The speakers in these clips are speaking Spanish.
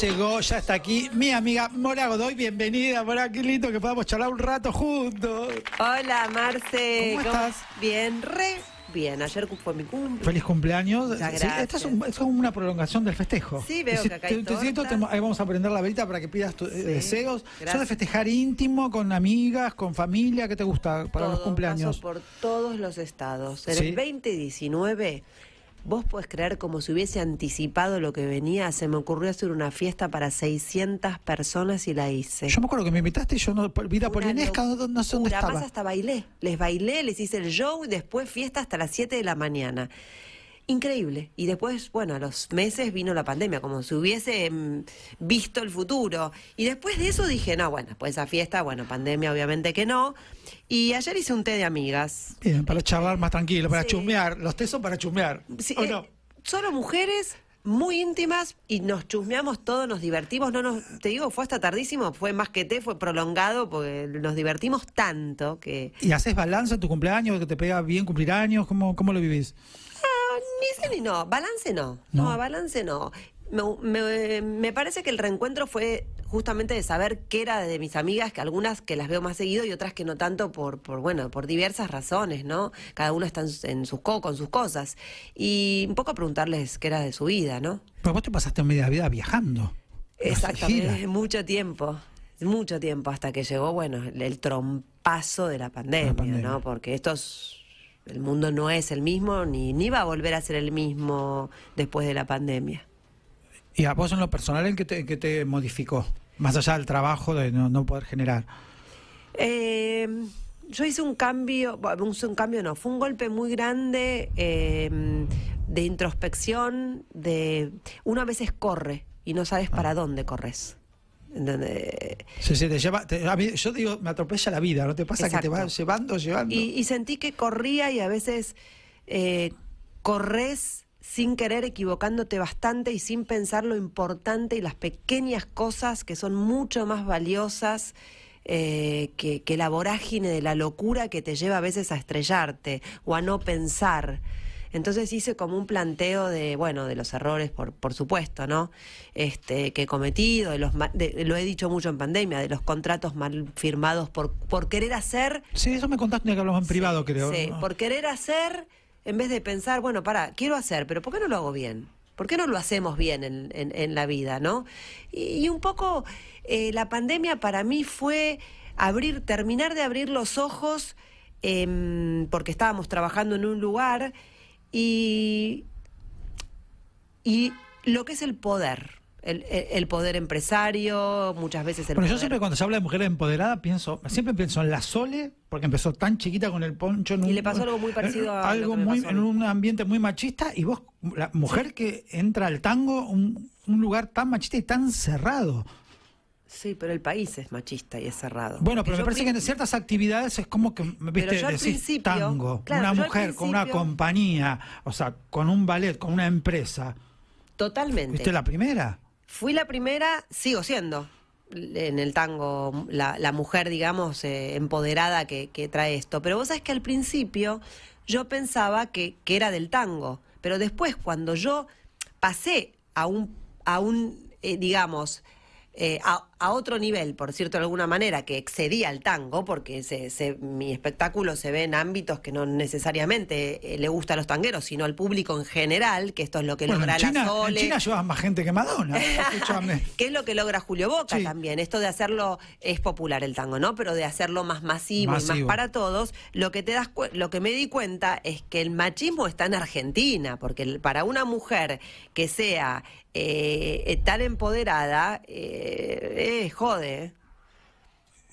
llegó, ya está aquí mi amiga Mora Godoy. Bienvenida, Mora, qué lindo que podamos charlar un rato juntos. Hola, Marce. ¿Cómo, estás? Bien, re bien. Ayer fue mi cumpleaños. Feliz cumpleaños. Sí, esta es, una prolongación del festejo. Sí, veo que acá hay te, siento, ahí vamos a prender la velita para que pidas tus eh, deseos. Gracias. de festejar íntimo, con amigas, con familia, ¿qué te gusta para los cumpleaños? por todos los estados. el 2019 Vos puedes creer como si hubiese anticipado lo que venía, se me ocurrió hacer una fiesta para 600 personas y la hice. Yo me acuerdo que me invitaste y yo no, vida polinesca, no, sé dónde estaba. hasta bailé, les bailé, les hice el show y después fiesta hasta las 7 de la mañana. Increíble. Y después, bueno, a los meses vino la pandemia, como si hubiese mm, visto el futuro. Y después de eso dije, no, bueno, pues esa fiesta, bueno, pandemia obviamente que no. Y ayer hice un té de amigas. Bien, para charlar más tranquilo, para chusmear. chumear. Los tés son para chusmear, ¿o eh, no? Solo mujeres, muy íntimas y nos chusmeamos todos, nos divertimos, no te digo, fue hasta tardísimo, fue más que té, fue prolongado porque nos divertimos tanto que... ¿Y haces balance en tu cumpleaños, que te pega bien cumplir años? ¿Cómo, cómo lo vivís? Ni no, balance no. No, balance no. Me, parece que el reencuentro fue justamente de saber qué era de mis amigas, que algunas que las veo más seguido y otras que no tanto por, bueno, por diversas razones, ¿no? Cada uno está en, sus con sus cosas. Y un poco preguntarles qué era de su vida, ¿no? Pero vos te pasaste media vida viajando. Exactamente, mucho tiempo mucho tiempo hasta que llegó, bueno, el, trompazo de la pandemia, ¿no? Porque estos el mundo no es el mismo ni, ni va a volver a ser el mismo después de la pandemia. ¿Y a vos en lo personal en qué te, modificó? Más allá del trabajo de no, poder generar. Em, yo hice un cambio, un cambio no, fue un golpe muy grande em, de introspección, de uno a veces corre y no sabes para ah. dónde corres yo digo, me atropella la vida, ¿no te pasa que te vas llevando, llevando? Y, sentí que corría y a veces eh, corres sin querer, equivocándote bastante y sin pensar lo importante y las pequeñas cosas que son mucho más valiosas. Eh, que, que la vorágine de la locura que te lleva a veces a estrellarte o a no pensar. Entonces hice como un planteo de, bueno, de los errores, por, por supuesto, ¿no? Este, que he cometido, de los, lo he dicho mucho en pandemia, de los contratos mal firmados por, por querer hacer. Sí, eso me contaste que hablamos en privado, creo. Sí, por querer hacer, en vez de pensar, bueno, para, quiero hacer, pero ¿por qué no lo hago bien? ¿Por qué no lo hacemos bien en, la vida, no? Y, un poco eh, la pandemia para mí fue abrir, terminar de abrir los ojos em, porque estábamos trabajando en un lugar y, y lo que es el poder. El, poder empresario, muchas veces el Bueno, yo siempre cuando se habla de mujer empoderada pienso, siempre pienso en la Sole, porque empezó tan chiquita con el poncho. y le pasó algo muy parecido a algo muy en un ambiente muy machista y vos, la mujer que entra al tango, un lugar tan machista y tan cerrado. Sí, pero el país es machista y es cerrado. Bueno, pero me parece que en ciertas actividades es como que, viste, decís tango, una mujer con una compañía, o sea, con un ballet, con una empresa. Totalmente. ¿Viste la primera? Fui la primera, sigo siendo en el tango la, mujer, digamos, eh, empoderada que, trae esto. Pero vos sabés que al principio yo pensaba que, que era del tango, pero después cuando yo pasé a un, a un eh, digamos, eh, a a otro nivel, por cierto, de alguna manera, que excedía el tango, porque mi espectáculo se ve en ámbitos que no necesariamente eh, le gusta a los tangueros, sino al público en general, que esto es lo que logra la En China más gente que Madonna. ¿eh? ¿Qué es lo que logra Julio Boca también. Esto de hacerlo, es popular el tango, ¿no? Pero de hacerlo más masivo, y más para todos, lo que te das lo que me di cuenta es que el machismo está en Argentina, porque para una mujer que sea eh, tan empoderada, jode, eh.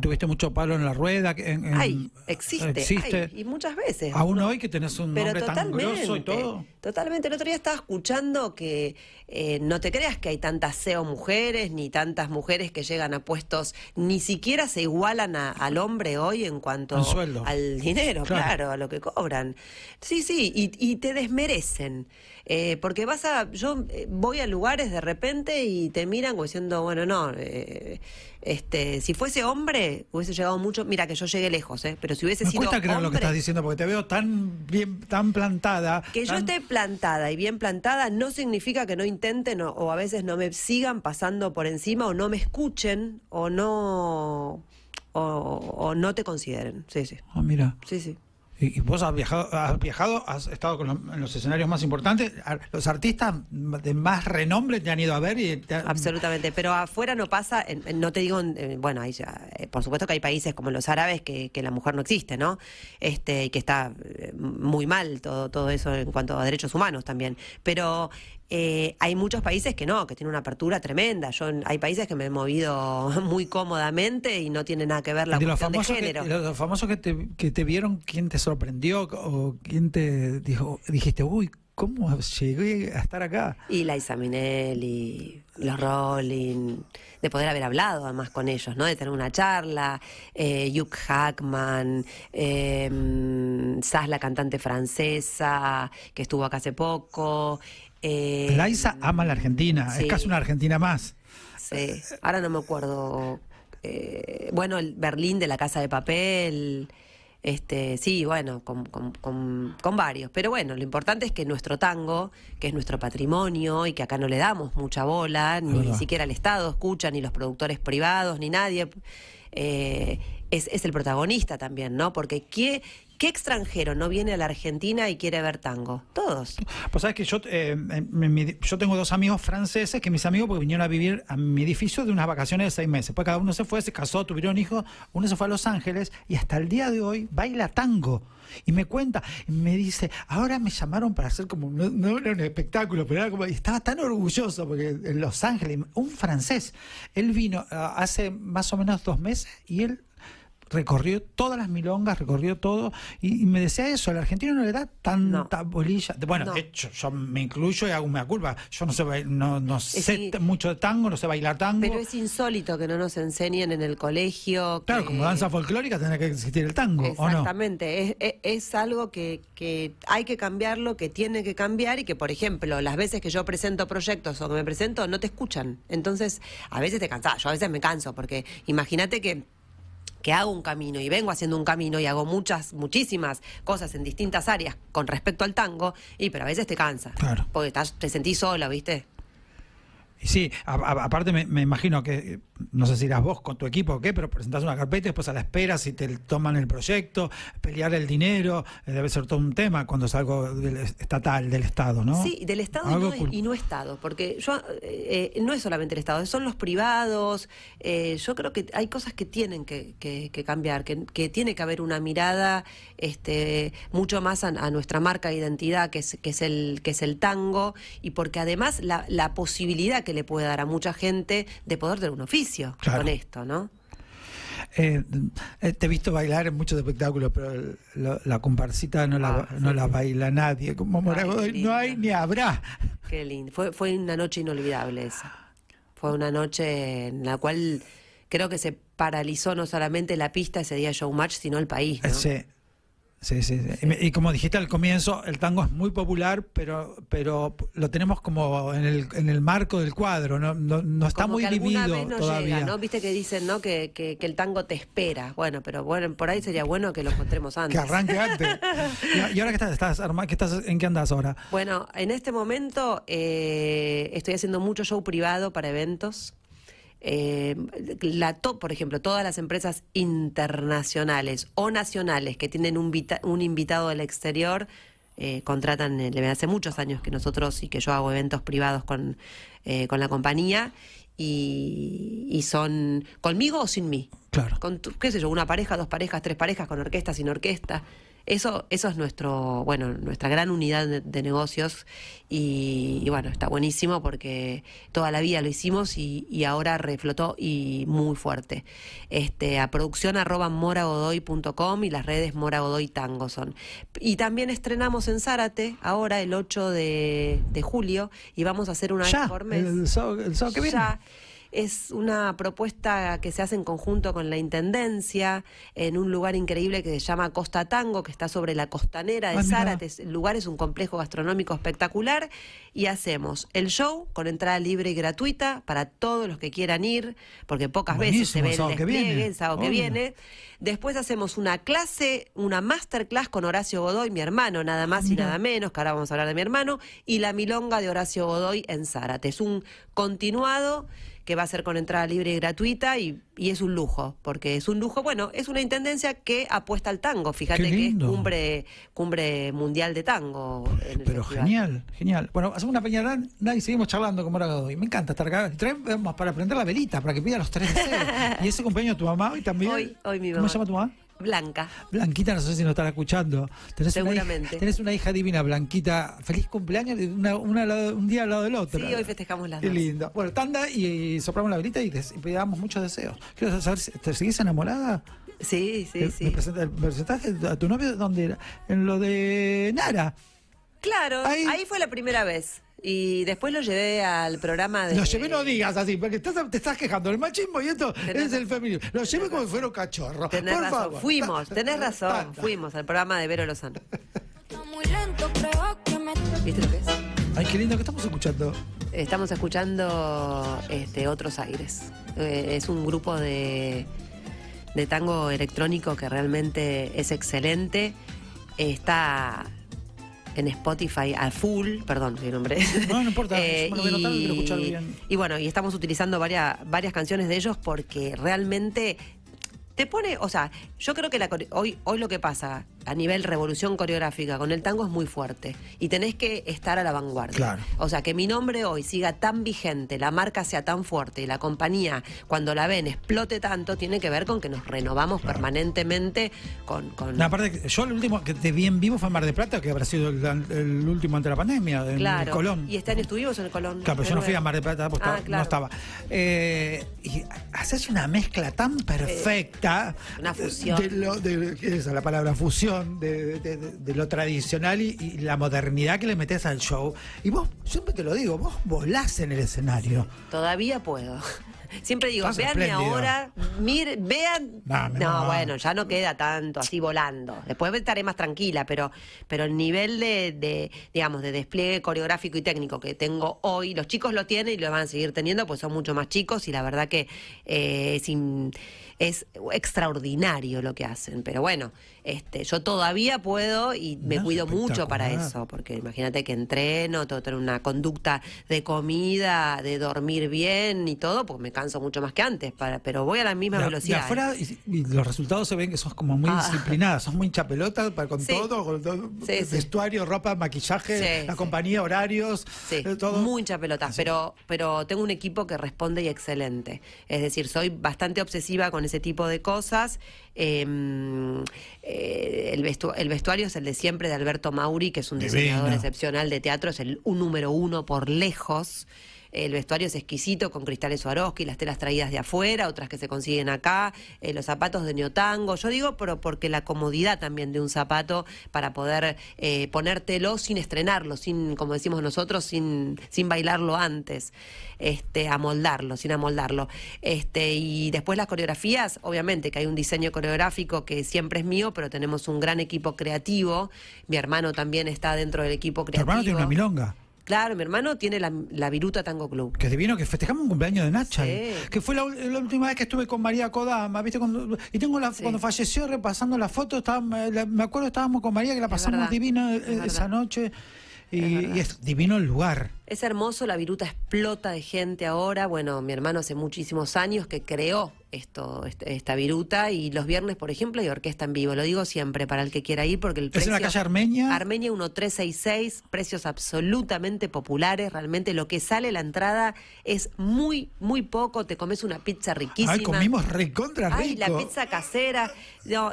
¿Tuviste mucho palo en la rueda? En, existe. y muchas veces. Aún hoy que tenés un pero tan y todo. Totalmente. El otro día estaba escuchando que eh, no te creas que hay tantas SEO mujeres, ni tantas mujeres que llegan a puestos, ni siquiera se igualan al hombre hoy en cuanto al dinero, claro. a lo que cobran. Sí, sí, y te desmerecen. Eh, porque vas a, yo eh, voy a lugares de repente y te miran como diciendo, bueno, no, eh, este, si fuese hombre hubiese llegado mucho, mira que yo llegué lejos, eh, pero si hubiese sido cuesta creer lo que estás diciendo porque te veo tan bien, tan plantada. Que yo esté plantada y bien plantada no significa que no intenten o, a veces no me sigan pasando por encima o no me escuchen o no... O, no te consideren. Sí, sí. Ah, mira. Sí, sí. Y vos has viajado, has viajado, has estado con en los escenarios más importantes. Los artistas de más renombre te han ido a ver y absolutamente. Pero afuera no pasa. No te digo, bueno, eh, por supuesto que hay países como los árabes que, la mujer no existe, ¿no? Este y que está eh, muy mal todo todo eso en cuanto a derechos humanos también. Pero eh, hay muchos países que no, que tienen una apertura tremenda. Yo hay países que me he movido muy cómodamente y no tiene nada que ver la de de género. los famosos que que te vieron, ¿quién te sorprendió? sorprendió o quién te dijo, dijiste, uy, ¿cómo llegué a estar acá? Y Liza y los Rolling, de poder haber hablado además con ellos, ¿no? De tener una charla, eh, Hugh Hackman, eh, la cantante francesa, que estuvo acá hace poco. Eh, ama la Argentina, es casi una Argentina más. Sí, ahora no me acuerdo. Eh, bueno, el Berlín de la Casa de Papel. Este, sí, bueno, con, varios. Pero bueno, lo importante es que nuestro tango, que es nuestro patrimonio y que acá no le damos mucha bola, ni, siquiera el Estado escucha, ni los productores privados, ni nadie, eh, es, es, el protagonista también, ¿no? Porque ¿qué, ¿Qué extranjero no viene a la Argentina y quiere ver tango? Todos. Pues sabes que yo, eh, yo tengo dos amigos franceses que mis amigos vinieron a vivir a mi edificio de unas vacaciones de seis meses. Pues cada uno se fue, se casó, tuvieron hijos, uno se fue a Los Ángeles y hasta el día de hoy baila tango. Y me cuenta, me dice, ahora me llamaron para hacer como, no, era un espectáculo, pero era como, y estaba tan orgulloso porque en Los Ángeles, un francés, él vino ah, hace más o menos dos meses y él recorrió todas las milongas, recorrió todo, y, me decía eso, al argentino no le da tanta bolilla. Bueno, de hecho, yo me incluyo y hago una culpa, yo no sé, no, mucho de tango, no sé bailar tango. Pero es insólito que no nos enseñen en el colegio. Claro, como danza folclórica tiene que existir el tango, no? Exactamente, es, es, algo que, hay que cambiarlo, que tiene que cambiar y que, por ejemplo, las veces que yo presento proyectos o que me presento, no te escuchan. Entonces, a veces te cansas yo a veces me canso, porque imagínate que que hago un camino y vengo haciendo un camino y hago muchas, muchísimas cosas en distintas áreas con respecto al tango, y pero a veces te cansa. Porque estás, te sentís sola, ¿viste? Y sí, aparte me, imagino que, eh, no sé si irás vos con tu equipo o qué, pero presentás una carpeta y después a la espera si te toman el proyecto, pelear el dinero, eh, debe ser todo un tema cuando es algo estatal, del Estado, ¿no? Sí, del Estado y no, Estado, porque yo eh, no es solamente el Estado, son los privados, yo creo que hay cosas que tienen que, cambiar, que, tiene que haber una mirada este, mucho más a, nuestra marca de identidad, que es, que, es el, que es el tango, y porque además la posibilidad que le puede dar a mucha gente de poder tener un oficio con esto, ¿no? Eh, eh, te he visto bailar en muchos espectáculos, pero la, comparsita no, la, ah, no la baila nadie. Como no hay ni habrá. Qué lindo. Fue, fue una noche inolvidable esa. Fue una noche en la cual creo que se paralizó no solamente la pista ese día showmatch, sino el país. ¿no? Sí, sí, Y, como dijiste al comienzo, el tango es muy popular, pero, pero lo tenemos como en el, marco del cuadro, no, no, está muy que vivido no Llega, ¿no? Viste que dicen ¿no? Que, que, el tango te espera. Bueno, pero bueno, por ahí sería bueno que lo encontremos antes. que arranque antes. y, ahora qué estás, estás, ¿en qué andas ahora? Bueno, en este momento eh, estoy haciendo mucho show privado para eventos. Eh, la top, por ejemplo, todas las empresas internacionales o nacionales que tienen un, invitado del exterior, eh, contratan, eh, hace muchos años que nosotros y que yo hago eventos privados con, eh, con la compañía y, son conmigo o sin mí. Claro. Con, qué sé yo, una pareja, dos parejas, tres parejas, con orquesta, sin orquesta. Eso, eso es nuestro, bueno, nuestra gran unidad de, negocios y, bueno, está buenísimo porque toda la vida lo hicimos y, y ahora reflotó y muy fuerte. Este, a producción arroba moragodoy.com y las redes moragodoy tango son. Y también estrenamos en Zárate ahora el 8 de, julio y vamos a hacer una ya, vez El, que viene. Es una propuesta que se hace en conjunto con la Intendencia en un lugar increíble que se llama Costa Tango, que está sobre la costanera de ah, Zárate. El lugar es un complejo gastronómico espectacular y hacemos el show con entrada libre y gratuita para todos los que quieran ir, porque pocas veces se ve el, despliegue sábado que viene. Después hacemos una clase, una masterclass con Horacio Godoy, mi hermano, nada más y nada menos, que ahora vamos a hablar de mi hermano, y la milonga de Horacio Godoy en Zárate. Es un continuado que va a ser con entrada libre y gratuita y, es un lujo, porque es un lujo, bueno, es una intendencia que apuesta al tango, fíjate que es cumbre, cumbre mundial de tango. Pero genial, genial. Bueno, hacemos una pequeña y seguimos charlando como ahora y Me encanta estar acá. para prender la velita, para que pida los tres y ese cumpleaños de tu mamá hoy también. Hoy, hoy mi mamá. ¿Cómo se llama tu mamá? Blanca. Blanquita, no sé si nos estará escuchando. Tenés Seguramente. Una, tenés una hija divina, Blanquita. Feliz cumpleaños, un día al lado del otro. Sí, hoy festejamos las Qué lindo. Bueno, tanda y, soplamos sopramos la velita y pedíamos muchos deseos. Quiero saber, ¿te seguís enamorada? Sí, sí, eh, sí. Me presentaste a tu novio, ¿dónde era? En lo de Nara. Claro, ahí fue la primera vez. Y después lo llevé al programa de. Lo llevé, no digas así, porque te estás quejando. El machismo y esto es el feminismo. Lo llevé como si fuera un cachorro. Tenés fuimos, tenés razón, fuimos al programa de Vero Lozano. ¿Viste lo que es? Ay, qué lindo, que estamos escuchando? Estamos escuchando este, Otros Aires. Eh, es un grupo de, de tango electrónico que realmente es excelente. Está en Spotify a full, perdón, el nombre. No, no importa, eh, y, bien. Y bueno, y estamos utilizando varias, varias canciones de ellos porque realmente te pone, o sea, yo creo que la, hoy, hoy lo que pasa a nivel revolución coreográfica con el tango es muy fuerte y tenés que estar a la vanguardia. O sea, que mi nombre hoy siga tan vigente, la marca sea tan fuerte y la compañía cuando la ven explote tanto, tiene que ver con que nos renovamos permanentemente con... con... aparte, yo el último que te vi vivo fue en Mar de Plata, que habrá sido el, último ante la pandemia, en Colón. Y este año estuvimos en el Colón. Claro, pero yo no fui a Mar de Plata pues, ah, no estaba. Eh, y haces una mezcla tan perfecta. una fusión. ¿Qué es la palabra fusión? de, lo tradicional y, la modernidad que le metes al show. Y vos, siempre te lo digo, vos volás en el escenario. Todavía puedo. Siempre digo, véanme veanme ahora, vean. no, bueno, ya no queda tanto así volando. Después estaré más tranquila, pero, pero el nivel de, digamos, de despliegue coreográfico y técnico que tengo hoy, los chicos lo tienen y lo van a seguir teniendo, pues son mucho más chicos y la verdad que eh, sin es extraordinario lo que hacen. Pero bueno, este, yo todavía puedo y me cuido mucho para eso, porque imagínate que entreno, tengo tener una conducta de comida, de dormir bien y todo, pues me canso mucho más que antes, pero voy a la misma velocidad. y, los resultados se ven que sos como muy ah. disciplinada, sos muy chapelota para, con todo, con todo, vestuario, ropa, maquillaje, la compañía, horarios, eh, todo. Muy pero, pero tengo un equipo que responde y excelente. Es decir, soy bastante obsesiva con ese tipo de cosas. Em, eh, el, vestuario es el de siempre de Alberto Mauri, que es un diseñador excepcional de teatro, es el un número uno por lejos el vestuario es exquisito con cristales Swarovski, las telas traídas de afuera, otras que se consiguen acá, eh, los zapatos de neotango. Yo digo, pero porque la comodidad también de un zapato para poder eh, ponértelo sin estrenarlo, sin, como decimos nosotros, sin, bailarlo antes, este, amoldarlo, sin amoldarlo. Este, y después las coreografías, obviamente que hay un diseño coreográfico que siempre es mío, pero tenemos un gran equipo creativo. Mi hermano también está dentro del equipo creativo. ¿Tu hermano tiene una milonga? Claro, mi hermano tiene la, Viruta Tango Club. Que divino, que festejamos un cumpleaños de Nacha. Que fue la, última vez que estuve con María Kodama, ¿viste? y tengo la, cuando falleció, repasando la foto, eh, me acuerdo estábamos con María, que la pasamos divina eh, eh, esa noche. Y y es, divino el lugar. Es hermoso, la viruta explota de gente ahora. Bueno, mi hermano hace muchísimos años que creó esto, este, esta viruta y los viernes, por ejemplo, hay orquesta en vivo. Lo digo siempre para el que quiera ir porque el precio... ¿Es en la calle Armenia? Armenia 1366, precios absolutamente populares, realmente lo que sale la entrada es muy, muy poco, te comes una pizza riquísima. Ay, comimos recontra rico. Ay, la pizza casera.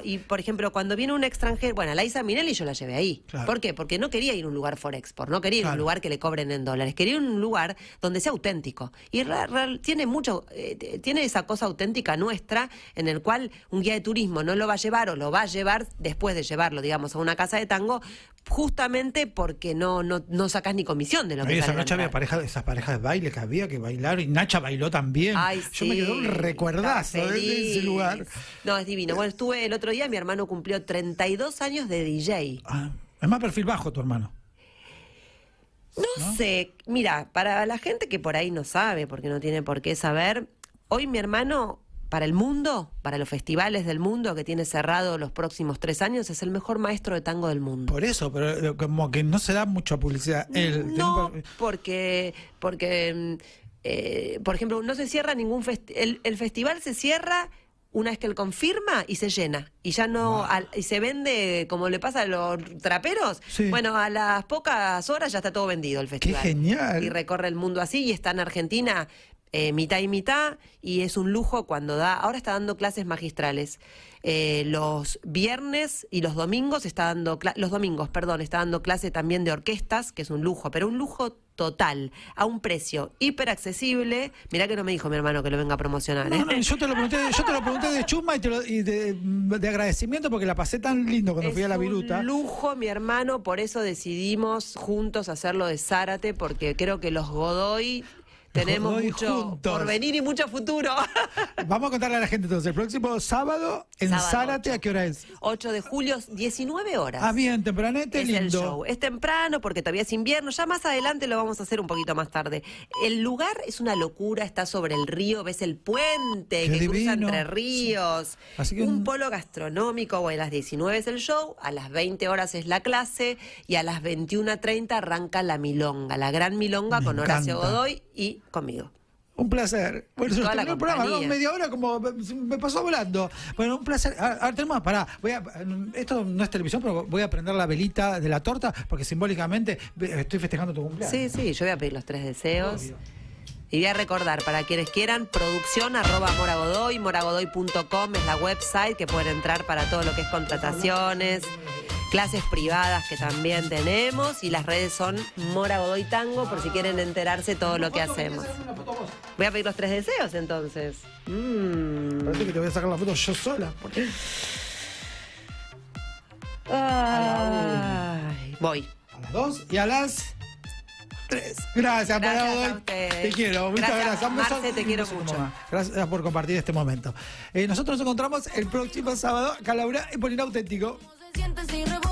y por ejemplo, cuando viene un extranjero, bueno, la Isa Minelli yo la llevé ahí. ¿Por qué? Porque no quería ir a un lugar Forexport, no quería ir a un lugar que le cobren en dólares, quería ir a un lugar donde sea auténtico. Y tiene mucho, eh, tiene esa cosa auténtica nuestra, en el cual un guía de turismo no lo va a llevar o lo va a llevar después de llevarlo, digamos, a una casa de tango, justamente porque no, no, sacas ni comisión de lo que Ay, Esa noche había esas parejas de baile que había que bailar y Nacha bailó también. Yo me quedé un recuerdazo de ese lugar. No, es divino. Bueno, estuve el otro día, mi hermano cumplió 32 años de DJ. Ah, es más perfil bajo tu hermano. no sé, mira, para la gente que por ahí no sabe, porque no tiene por qué saber, hoy mi hermano para el mundo, para los festivales del mundo que tiene cerrado los próximos tres años, es el mejor maestro de tango del mundo. Por eso, pero eh, como que no se da mucha publicidad. El, no, porque, porque eh, por ejemplo, no se cierra ningún festival, el, festival se cierra una vez que él confirma y se llena y ya no y se vende como le pasa a los traperos bueno a las pocas horas ya está todo vendido el festival Qué genial y recorre el mundo así y está en Argentina eh, mitad y mitad y es un lujo cuando da, ahora está dando clases magistrales. Eh, los viernes y los domingos está dando, los domingos, perdón, está dando clase también de orquestas, que es un lujo, pero un lujo total, a un precio hiperaccesible. Mirá que no me dijo mi hermano que lo venga a promocionar. ¿eh? yo, te lo pregunté, de chusma y, de, agradecimiento porque la pasé tan lindo cuando fui a la viruta. Un lujo, mi hermano, por eso decidimos juntos hacerlo de Zárate, porque creo que los Godoy tenemos mucho por venir y mucho futuro. Vamos a contarle a la gente entonces. El próximo sábado en Zárate, ¿a qué hora es? 8 de julio, 19 horas. Ah, bien, tempranete, es lindo. Es temprano porque todavía es invierno. Ya más adelante lo vamos a hacer un poquito más tarde. El lugar es una locura. Está sobre el río. Ves el puente que cruza entre ríos. un, polo gastronómico. Bueno, a las 19 es el show. A las 20 horas es la clase. Y a las 21.30 arranca la milonga. La gran milonga con Horacio Godoy y conmigo. Un placer. Bueno, Media hora como me pasó volando. Bueno, un placer. Ahora tenemos, pará, voy a, esto no es televisión, pero voy a prender la velita de la torta porque simbólicamente estoy festejando tu cumpleaños. Sí, sí, yo voy a pedir los tres deseos. Y voy a recordar, para quienes quieran, producción arroba moragodoy, moragodoy.com es la website que pueden entrar para todo lo que es contrataciones clases privadas que también tenemos y las redes son Mora Godoy Tango por si quieren enterarse todo lo que hacemos. Voy a pedir los tres deseos entonces. Mm. Parece que te voy a sacar la foto yo sola. Porque... Ay, voy. A las dos y a las tres. Gracias, gracias Te quiero, muchas gracias. gracias. te quiero mucho. Gracias por compartir este momento. Eh, nosotros nos encontramos el próximo sábado, Calabria y por Auténtico. Sientes y rebota.